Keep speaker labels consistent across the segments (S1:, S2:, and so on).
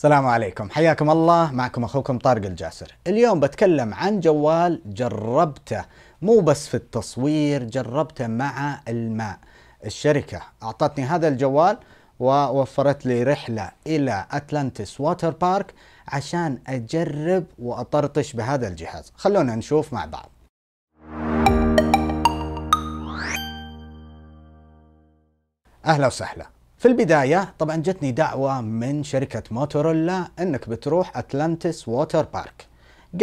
S1: السلام عليكم حياكم الله معكم اخوكم طارق الجاسر اليوم بتكلم عن جوال جربته مو بس في التصوير جربته مع الماء الشركة اعطتني هذا الجوال ووفرت لي رحلة الى اتلانتس ووتر بارك عشان اجرب واطرطش بهذا الجهاز خلونا نشوف مع بعض اهلا وسهلا في البداية طبعا جتني دعوة من شركة موتورولا انك بتروح اتلانتس ووتر بارك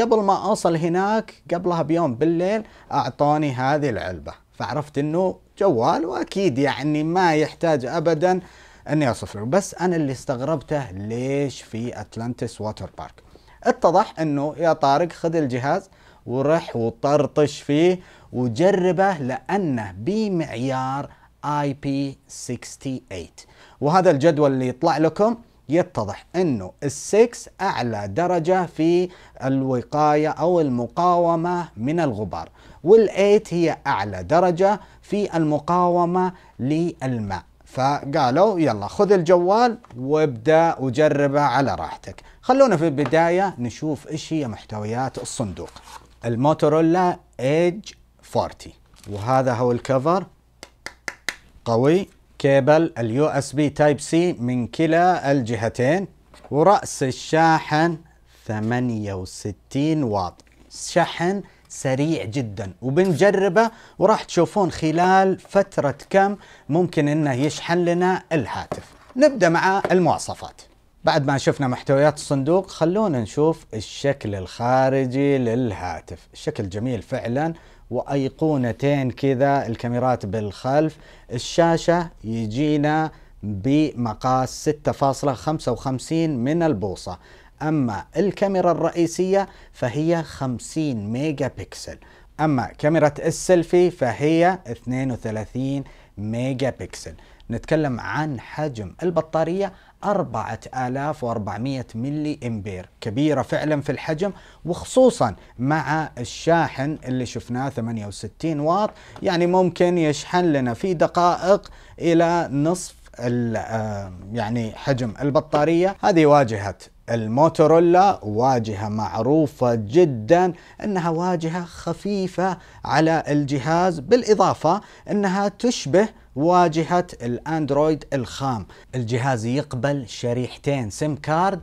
S1: قبل ما اوصل هناك قبلها بيوم بالليل اعطوني هذه العلبة فعرفت انه جوال واكيد يعني ما يحتاج ابدا اني اصف له بس انا اللي استغربته ليش في اتلانتس ووتر بارك اتضح انه يا طارق خذ الجهاز ورح وطرطش فيه وجربه لانه بمعيار IP68 وهذا الجدول اللي يطلع لكم يتضح انه ال6 اعلى درجه في الوقايه او المقاومه من الغبار وال8 هي اعلى درجه في المقاومه للماء فقالوا يلا خذ الجوال وابدا وجربه على راحتك خلونا في البدايه نشوف ايش هي محتويات الصندوق الموتورولا ايدج 40 وهذا هو الكفر قوي كيبل اليو اس بي تايب سي من كلا الجهتين ورأس الشاحن 68 واط شحن سريع جدا وبنجربه وراح تشوفون خلال فترة كم ممكن انه يشحن لنا الهاتف نبدأ مع المواصفات بعد ما شفنا محتويات الصندوق خلونا نشوف الشكل الخارجي للهاتف الشكل جميل فعلا وايقونتين كذا الكاميرات بالخلف الشاشة يجينا بمقاس 6.55 من البوصة أما الكاميرا الرئيسية فهي 50 ميجا بكسل أما كاميرا السيلفي فهي 32 ميجا بكسل نتكلم عن حجم البطارية 4400 ملي امبير كبيرة فعلا في الحجم وخصوصا مع الشاحن اللي شفناه 68 واط يعني ممكن يشحن لنا في دقائق الى نصف آه، يعني حجم البطارية هذه واجهة الموتورولا واجهة معروفة جدا أنها واجهة خفيفة على الجهاز بالإضافة أنها تشبه واجهة الأندرويد الخام الجهاز يقبل شريحتين سيم كارد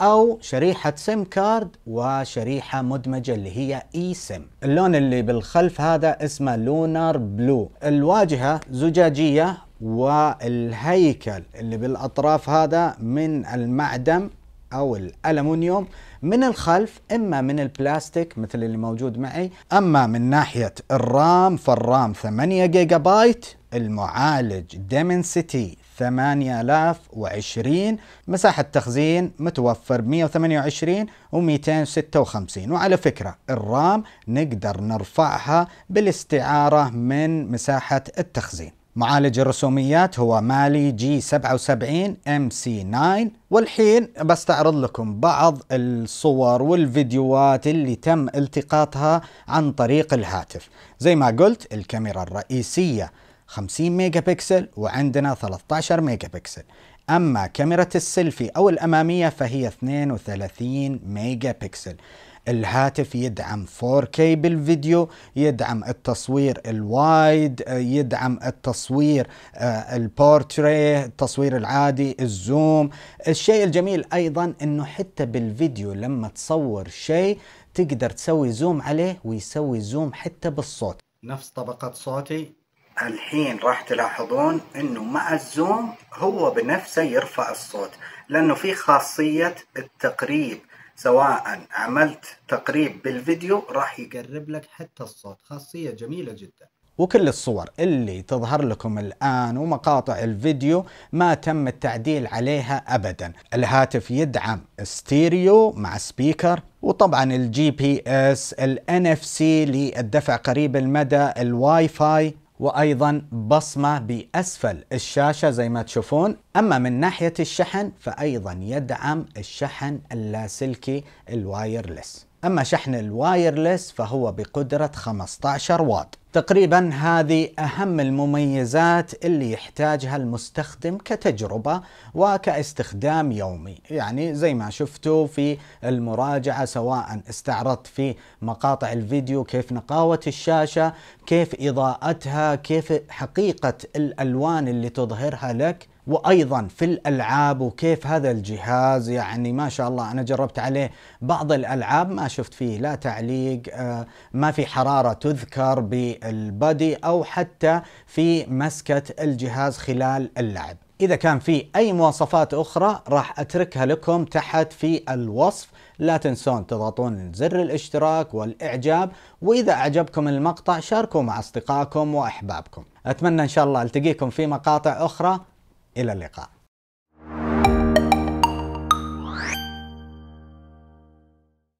S1: أو شريحة سيم كارد وشريحة مدمجة اللي هي اي سيم اللون اللي بالخلف هذا اسمه لونار بلو الواجهة زجاجية والهيكل اللي بالأطراف هذا من المعدم أو الالومنيوم من الخلف إما من البلاستيك مثل اللي موجود معي أما من ناحية الرام فالرام 8 جيجا بايت المعالج ديمنسيتي 8020 مساحة تخزين متوفر 128 و 256 وعلى فكرة الرام نقدر نرفعها بالاستعارة من مساحة التخزين معالج الرسوميات هو مالي جي 77 ام سي 9 والحين بستعرض لكم بعض الصور والفيديوهات اللي تم التقاطها عن طريق الهاتف زي ما قلت الكاميرا الرئيسية 50 ميجا بكسل وعندنا 13 ميجا بكسل أما كاميرا السيلفي أو الأمامية فهي 32 ميجا بكسل الهاتف يدعم 4K بالفيديو يدعم التصوير الوايد يدعم التصوير آه، البورتري التصوير العادي الزوم الشيء الجميل ايضا انه حتى بالفيديو لما تصور شيء تقدر تسوي زوم عليه ويسوي زوم حتى بالصوت نفس طبقة صوتي الحين راح تلاحظون انه مع الزوم هو بنفسه يرفع الصوت لانه في خاصية التقريب سواء عملت تقريب بالفيديو راح يقرب لك حتى الصوت خاصية جميلة جدا وكل الصور اللي تظهر لكم الآن ومقاطع الفيديو ما تم التعديل عليها أبدا الهاتف يدعم ستيريو مع سبيكر وطبعا الجي بي اس الان اف سي للدفع قريب المدى الواي فاي وايضا بصمه باسفل الشاشه زي ما تشوفون اما من ناحيه الشحن فايضا يدعم الشحن اللاسلكي الوايرلس اما شحن الوايرلس فهو بقدره 15 واط تقريبا هذه أهم المميزات اللي يحتاجها المستخدم كتجربة وكاستخدام يومي يعني زي ما شفتوا في المراجعة سواء استعرضت في مقاطع الفيديو كيف نقاوة الشاشة كيف إضاءتها كيف حقيقة الألوان اللي تظهرها لك وايضا في الالعاب وكيف هذا الجهاز يعني ما شاء الله انا جربت عليه بعض الالعاب ما شفت فيه لا تعليق آه، ما في حراره تذكر بالبادي او حتى في مسكه الجهاز خلال اللعب. إذا كان في أي مواصفات أخرى راح أتركها لكم تحت في الوصف لا تنسون تضغطون زر الاشتراك والإعجاب وإذا أعجبكم المقطع شاركوا مع أصدقائكم وأحبابكم أتمنى إن شاء الله ألتقيكم في مقاطع أخرى إلى اللقاء